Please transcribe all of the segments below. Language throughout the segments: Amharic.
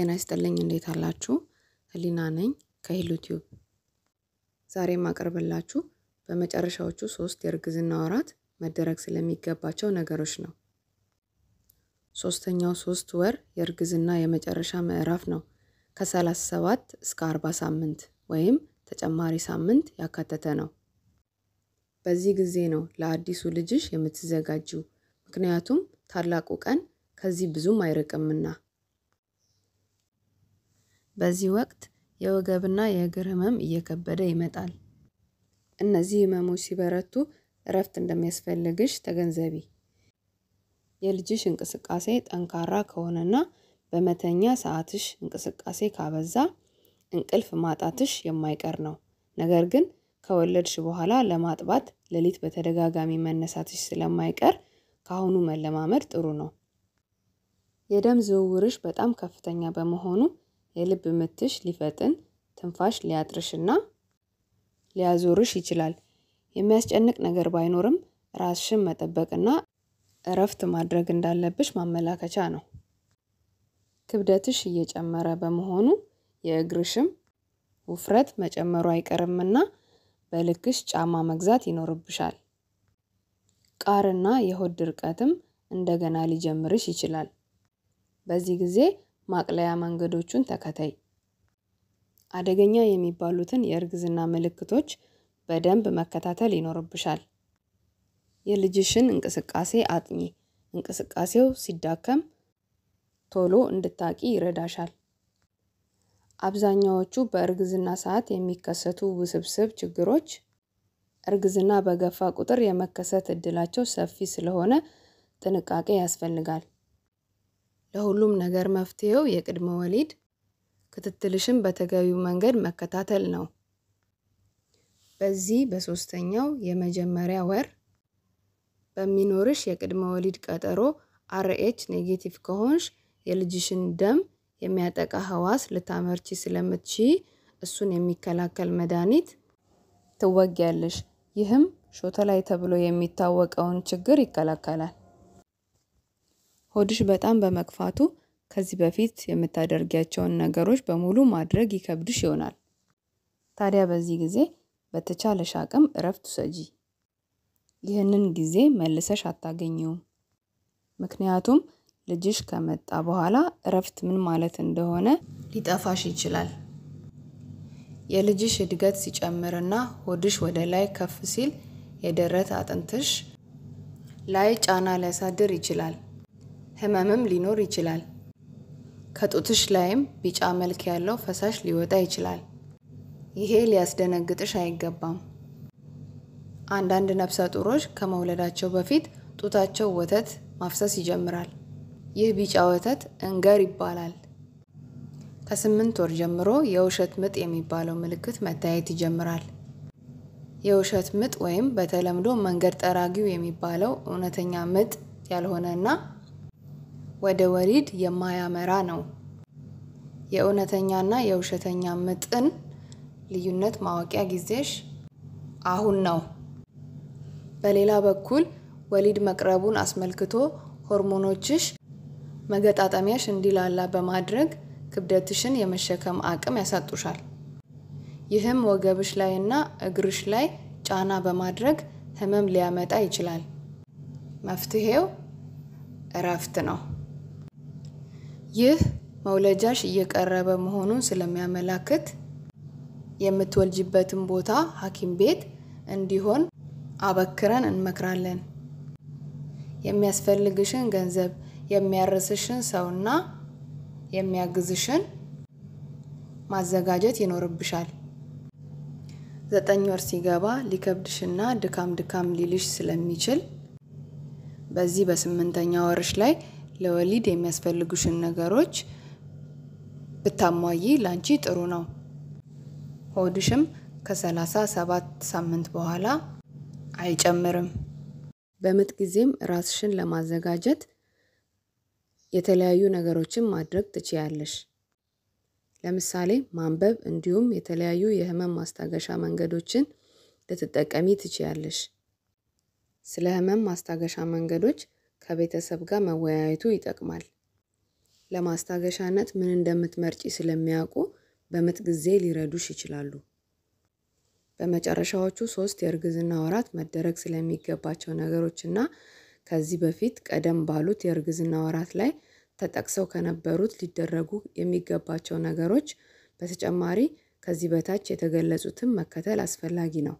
ጤና ይስጥልኝ እንዴት አላችሁ? ህሊና ነኝ ከሂሉ ቲዩብ። ዛሬ የማቀርብላችሁ በመጨረሻዎቹ ሶስት የእርግዝና ወራት መደረግ ስለሚገባቸው ነገሮች ነው። ሶስተኛው ሶስት ወር የእርግዝና የመጨረሻ ምዕራፍ ነው። ከ37 እስከ 40 ሳምንት ወይም ተጨማሪ ሳምንት ያካተተ ነው። በዚህ ጊዜ ነው ለአዲሱ ልጅሽ የምትዘጋጁ፣ ምክንያቱም ታላቁ ቀን ከዚህ ብዙም አይርቅምና። በዚህ ወቅት የወገብና የእግር ህመም እየከበደ ይመጣል። እነዚህ ህመሞች ሲበረቱ እረፍት እንደሚያስፈልግሽ ተገንዘቢ። የልጅሽ እንቅስቃሴ ጠንካራ ከሆነና በመተኛ ሰዓትሽ እንቅስቃሴ ካበዛ እንቅልፍ ማጣትሽ የማይቀር ነው። ነገር ግን ከወለድሽ በኋላ ለማጥባት ሌሊት በተደጋጋሚ መነሳትሽ ስለማይቀር ከአሁኑ መለማመድ ጥሩ ነው። የደም ዝውውርሽ በጣም ከፍተኛ በመሆኑ የልብ ምትሽ ሊፈጥን ትንፋሽ ሊያጥርሽና ሊያዞርሽ ይችላል። የሚያስጨንቅ ነገር ባይኖርም ራስሽን መጠበቅና እረፍት ማድረግ እንዳለብሽ ማመላከቻ ነው። ክብደትሽ እየጨመረ በመሆኑ የእግርሽም ውፍረት መጨመሩ አይቀርምና በልክሽ ጫማ መግዛት ይኖርብሻል። ቃርና የሆድ ድርቀትም እንደገና ሊጀምርሽ ይችላል። በዚህ ጊዜ ማቅለያ መንገዶቹን ተከተይ። አደገኛ የሚባሉትን የእርግዝና ምልክቶች በደንብ መከታተል ይኖርብሻል። የልጅሽን እንቅስቃሴ አጥኚ። እንቅስቃሴው ሲዳከም ቶሎ እንድታቂ ይረዳሻል። አብዛኛዎቹ በእርግዝና ሰዓት የሚከሰቱ ውስብስብ ችግሮች እርግዝና በገፋ ቁጥር የመከሰት እድላቸው ሰፊ ስለሆነ ጥንቃቄ ያስፈልጋል። ለሁሉም ነገር መፍትሄው የቅድመ ወሊድ ክትትልሽን በተገቢው መንገድ መከታተል ነው። በዚህ በሶስተኛው የመጀመሪያ ወር በሚኖርሽ የቅድመ ወሊድ ቀጠሮ አርኤች ኔጌቲቭ ከሆንሽ የልጅሽን ደም የሚያጠቃ ህዋስ ልታመርቺ ስለምትቺ እሱን የሚከላከል መድኃኒት ትወጊያለሽ። ይህም ሾተላይ ተብሎ የሚታወቀውን ችግር ይከላከላል። ሆድሽ በጣም በመግፋቱ ከዚህ በፊት የምታደርጊያቸውን ነገሮች በሙሉ ማድረግ ይከብድሽ ይሆናል። ታዲያ በዚህ ጊዜ በተቻለሽ አቅም እረፍት ውሰጂ። ይህንን ጊዜ መልሰሽ አታገኘውም። ምክንያቱም ልጅሽ ከመጣ በኋላ እረፍት ምን ማለት እንደሆነ ሊጠፋሽ ይችላል። የልጅሽ እድገት ሲጨምርና ሆድሽ ወደ ላይ ከፍ ሲል የደረት አጥንትሽ ላይ ጫና ሊያሳድር ይችላል። ህመምም ሊኖር ይችላል። ከጡትሽ ላይም ቢጫ መልክ ያለው ፈሳሽ ሊወጣ ይችላል። ይሄ ሊያስደነግጥሽ አይገባም። አንዳንድ ነፍሰ ጡሮች ከመውለዳቸው በፊት ጡታቸው ወተት ማፍሰስ ይጀምራል። ይህ ቢጫ ወተት እንገር ይባላል። ከስምንት ወር ጀምሮ የውሸት ምጥ የሚባለው ምልክት መታየት ይጀምራል። የውሸት ምጥ ወይም በተለምዶ መንገድ ጠራጊው የሚባለው እውነተኛ ምጥ ያልሆነ እና ወደ ወሊድ የማያመራ ነው። የእውነተኛና የውሸተኛ ምጥን ልዩነት ማወቂያ ጊዜሽ አሁን ነው። በሌላ በኩል ወሊድ መቅረቡን አስመልክቶ ሆርሞኖችሽ መገጣጠሚያሽ እንዲላላ በማድረግ ክብደትሽን የመሸከም አቅም ያሳጡሻል። ይህም ወገብሽ ላይና እግርሽ ላይ ጫና በማድረግ ህመም ሊያመጣ ይችላል። መፍትሄው እረፍት ነው። ይህ መውለጃሽ እየቀረበ መሆኑን ስለሚያመላክት የምትወልጅበትን ቦታ ሐኪም ቤት እንዲሆን አበክረን እንመክራለን። የሚያስፈልግሽን ገንዘብ፣ የሚያርስሽን ሰውና የሚያግዝሽን ማዘጋጀት ይኖርብሻል። ዘጠኝ ወር ሲገባ ሊከብድሽና ድካም ድካም ሊልሽ ስለሚችል በዚህ በስምንተኛ ወርሽ ላይ ለወሊድ የሚያስፈልጉሽን ነገሮች ብታሟይ ላንቺ ጥሩ ነው። ሆድሽም ከሰላሳ ሰባት ሳምንት በኋላ አይጨምርም። በምጥ ጊዜም ራስሽን ለማዘጋጀት የተለያዩ ነገሮችን ማድረግ ትችያለሽ። ለምሳሌ ማንበብ፣ እንዲሁም የተለያዩ የህመም ማስታገሻ መንገዶችን ልትጠቀሚ ትችያለሽ። ስለ ህመም ማስታገሻ መንገዶች ከቤተሰብ ጋር መወያየቱ ይጠቅማል። ለማስታገሻነት ምን እንደምትመርጪ ስለሚያውቁ በምጥ ጊዜ ሊረዱሽ ይችላሉ። በመጨረሻዎቹ ሶስት የእርግዝና ወራት መደረግ ስለሚገባቸው ነገሮች እና ከዚህ በፊት ቀደም ባሉት የእርግዝና ወራት ላይ ተጠቅሰው ከነበሩት ሊደረጉ የሚገባቸው ነገሮች በተጨማሪ ከዚህ በታች የተገለጹትን መከተል አስፈላጊ ነው።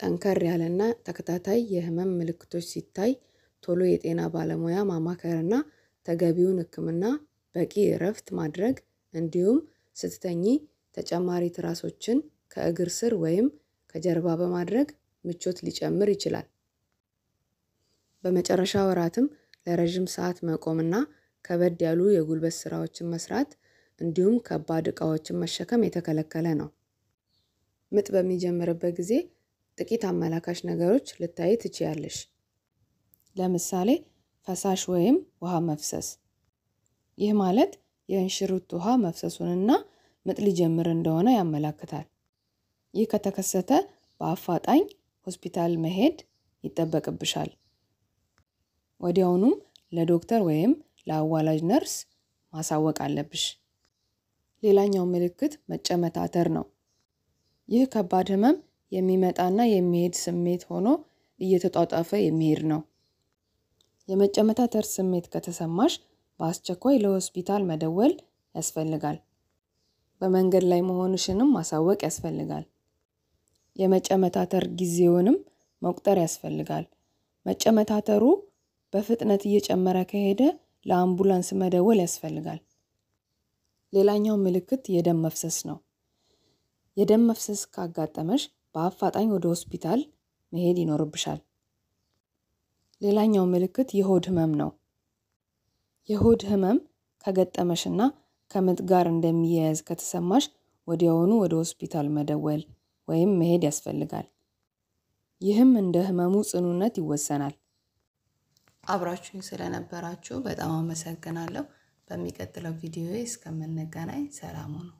ጠንከር ያለና ተከታታይ የህመም ምልክቶች ሲታይ ቶሎ የጤና ባለሙያ ማማከርና ተገቢውን ህክምና በቂ እረፍት ማድረግ እንዲሁም ስትተኚ ተጨማሪ ትራሶችን ከእግር ስር ወይም ከጀርባ በማድረግ ምቾት ሊጨምር ይችላል። በመጨረሻ ወራትም ለረጅም ሰዓት መቆምና ከበድ ያሉ የጉልበት ስራዎችን መስራት እንዲሁም ከባድ እቃዎችን መሸከም የተከለከለ ነው። ምጥ በሚጀምርበት ጊዜ ጥቂት አመላካች ነገሮች ልታይ ትችያለሽ ለምሳሌ ፈሳሽ ወይም ውሃ መፍሰስ። ይህ ማለት የእንሽርት ውሃ መፍሰሱንና ምጥ ሊጀምር እንደሆነ ያመላክታል። ይህ ከተከሰተ በአፋጣኝ ሆስፒታል መሄድ ይጠበቅብሻል። ወዲያውኑም ለዶክተር ወይም ለአዋላጅ ነርስ ማሳወቅ አለብሽ። ሌላኛው ምልክት መጨመታተር ነው። ይህ ከባድ ህመም የሚመጣና የሚሄድ ስሜት ሆኖ እየተጧጧፈ የሚሄድ ነው። የመጨመታተር ስሜት ከተሰማሽ በአስቸኳይ ለሆስፒታል መደወል ያስፈልጋል። በመንገድ ላይ መሆንሽንም ማሳወቅ ያስፈልጋል። የመጨመታተር ጊዜውንም መቁጠር ያስፈልጋል። መጨመታተሩ በፍጥነት እየጨመረ ከሄደ ለአምቡላንስ መደወል ያስፈልጋል። ሌላኛው ምልክት የደም መፍሰስ ነው። የደም መፍሰስ ካጋጠመሽ በአፋጣኝ ወደ ሆስፒታል መሄድ ይኖርብሻል። ሌላኛው ምልክት የሆድ ህመም ነው። የሆድ ህመም ከገጠመሽና ከምጥ ጋር እንደሚያያዝ ከተሰማሽ ወዲያውኑ ወደ ሆስፒታል መደወል ወይም መሄድ ያስፈልጋል። ይህም እንደ ህመሙ ጽኑነት ይወሰናል። አብራችሁኝ ስለነበራችሁ በጣም አመሰግናለሁ። በሚቀጥለው ቪዲዮ እስከምንገናኝ ሰላም ነው።